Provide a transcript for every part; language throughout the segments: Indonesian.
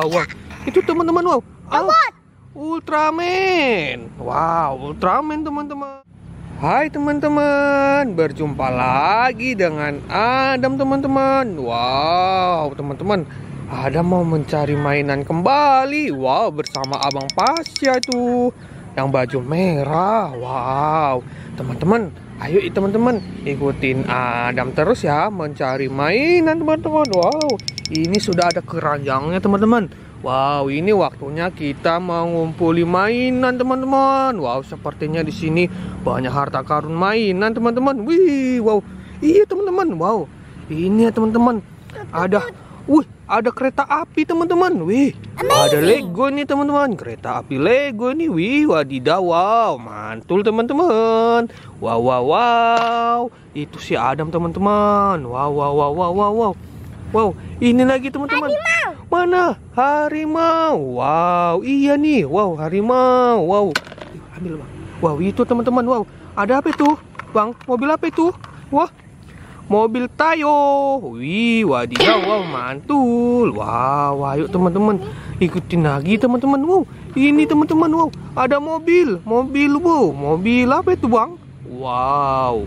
Wow, Itu teman-teman wow. Ultraman. Wow, Ultraman teman-teman. Hai teman-teman, berjumpa lagi dengan Adam teman-teman. Wow, teman-teman. Adam mau mencari mainan kembali. Wow, bersama Abang Pasya itu yang baju merah. Wow, teman-teman. Ayo teman-teman ikutin Adam terus ya mencari mainan teman-teman. Wow, ini sudah ada keranjangnya teman-teman. Wow, ini waktunya kita mengumpuli mainan teman-teman. Wow, sepertinya di sini banyak harta karun mainan teman-teman. Wih, wow. Iya teman-teman. Wow. Ini ya teman-teman. Ada wih ada kereta api teman-teman. Wih, Amazing. ada Lego nih teman-teman. Kereta api Lego nih. Wih, wadidaw, wow, mantul teman-teman. Wow, wow, wow. Itu si Adam teman-teman. Wow, wow, wow, wow, wow, wow. Wow, ini lagi teman-teman. Mana? Harimau. Wow, iya nih. Wow, harimau. Wow. Ambil, Bang. Wow, itu teman-teman. Wow, ada apa itu? Bang, mobil apa itu? Wah, mobil tayo wih wadidaw wow mantul wow yuk teman-teman ikutin lagi teman-teman wow ini teman-teman wow ada mobil mobil wow mobil apa itu bang wow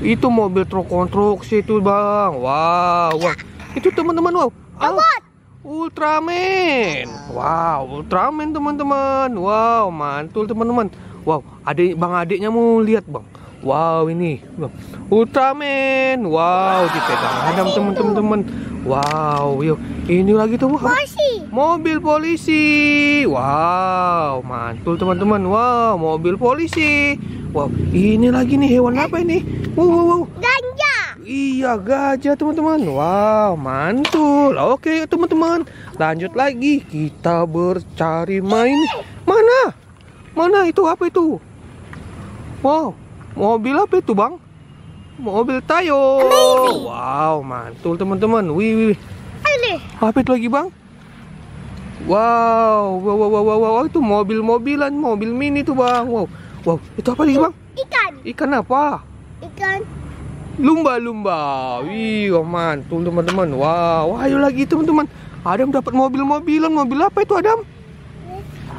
itu mobil truk konstruksi itu bang wow wow itu teman-teman wow robot Ultraman wow Ultraman teman-teman wow mantul teman-teman wow adik bang adiknya mau lihat bang Wow ini Ultraman. Wow, dipegang Adam teman-teman. Wow, yuk ini lagi tuh wow. mobil polisi. Wow, mantul teman-teman. Wow, mobil polisi. Wow, ini lagi nih hewan apa ini? Wow, wow, wow. Ganja. Iya gajah teman-teman. Wow, mantul. Oke teman-teman, lanjut lagi kita bercari main. Mana? Mana itu apa itu? Wow, Mobil apa itu bang? Mobil Tayo. Amazing. Wow, mantul teman-teman. Wih, wih. Apa itu lagi bang? Wow, wow, wow, wow, wow, wow. itu mobil-mobilan, mobil mini tuh bang. Wow, wow, itu apa lagi bang? Ikan. Ikan apa? Ikan. Lumba-lumba. Wih, oh, mantul teman-teman. Wow, ayo lagi teman-teman. Adam dapat mobil-mobilan, mobil apa itu Adam?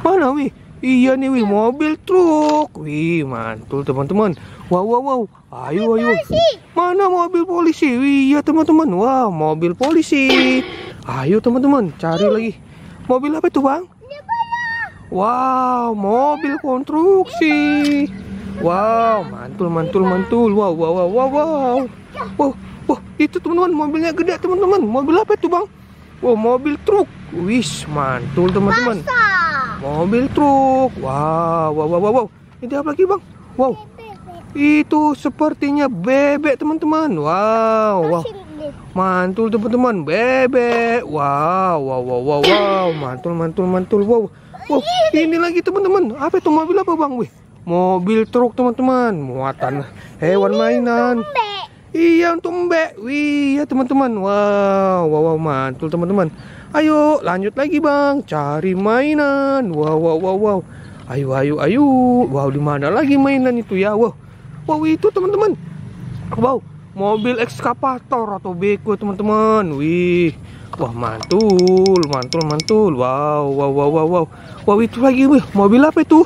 Mana wih? Iya nih, wih, mobil truk. Wih, mantul teman-teman. Wow, wow, wow. Ayo, ayo. Mana mobil polisi? Wih, iya teman-teman. wow, mobil polisi. Ayo teman-teman, cari lagi. Mobil apa itu, Bang? Wow, mobil konstruksi. Wow, mantul, mantul, mantul. Wow, wow, wow, wow, wow. Wow, wow, itu teman-teman mobilnya gede teman-teman. Mobil apa itu, Bang? Wow, mobil truk. Wih, mantul teman-teman. Mobil truk. Wow, wow, wow, wow. Ini apa lagi, Bang? Wow. Itu sepertinya bebek, teman-teman. Wow, wow. Mantul, teman-teman. Bebek. Wow, wow, wow, wow, wow. Mantul, mantul, mantul. Wow. Wow, oh, iya, iya. ini lagi, teman-teman. Apa itu mobil apa, Bang? Wih, mobil truk, teman-teman. Muatan hewan mainan. Iya untuk Mbak. Wih, ya teman-teman. Wow, wow, wow mantul teman-teman. Ayo lanjut lagi bang, cari mainan. Wow, wow, wow, wow. Ayo, ayo, ayo. Wow, di mana lagi mainan itu ya? Wow, wow itu teman-teman. Wow, mobil ekskavator atau beko teman-teman. Wih, wah mantul, mantul, mantul. Wow, wow, wow, wow, wow. Wow itu lagi, wih mobil apa itu?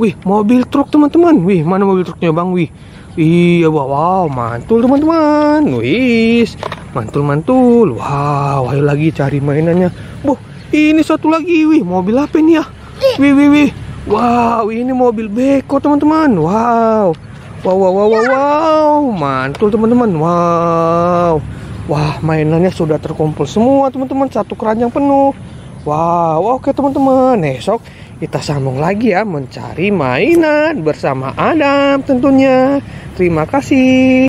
Wih, mobil truk teman-teman. Wih, mana mobil truknya bang? Wih, Iya, wow, wow mantul teman-teman. Wis, mantul-mantul. Wow, ayo lagi cari mainannya. bu ini satu lagi. Wih, mobil apa ini ya? Iya. Wih, wih, wih. Wow, ini mobil beko teman-teman. Wow. Wow, wow, wow, wow, iya. wow. Mantul teman-teman. Wow. Wah, mainannya sudah terkumpul semua teman-teman. Satu keranjang penuh. Wow, oke teman-teman. Esok kita sambung lagi ya mencari mainan bersama Adam tentunya. Terima kasih.